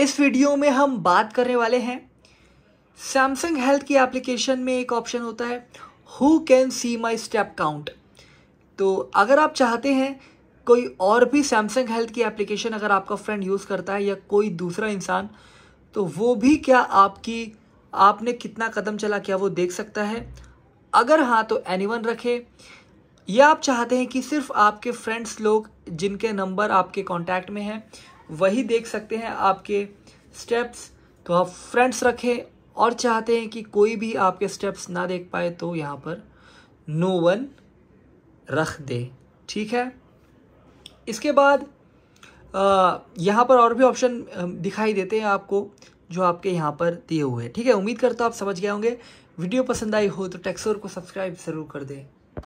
इस वीडियो में हम बात करने वाले हैं सैमसंग हेल्थ की एप्लीकेशन में एक ऑप्शन होता है who can see my step count तो अगर आप चाहते हैं कोई और भी सैमसंग हेल्थ की एप्लीकेशन अगर आपका फ्रेंड यूज़ करता है या कोई दूसरा इंसान तो वो भी क्या आपकी आपने कितना कदम चला क्या वो देख सकता है अगर हाँ तो एनी वन रखे या आप चाहते हैं कि सिर्फ आपके फ्रेंड्स लोग जिनके नंबर आपके कॉन्टैक्ट में हैं वही देख सकते हैं आपके स्टेप्स तो आप फ्रेंड्स रखें और चाहते हैं कि कोई भी आपके स्टेप्स ना देख पाए तो यहाँ पर नो वन रख दे ठीक है इसके बाद यहाँ पर और भी ऑप्शन दिखाई देते हैं आपको जो आपके यहाँ पर दिए हुए हैं ठीक है उम्मीद करता हूँ आप समझ गए होंगे वीडियो पसंद आई हो तो टेक्सोर को सब्सक्राइब ज़रूर कर दें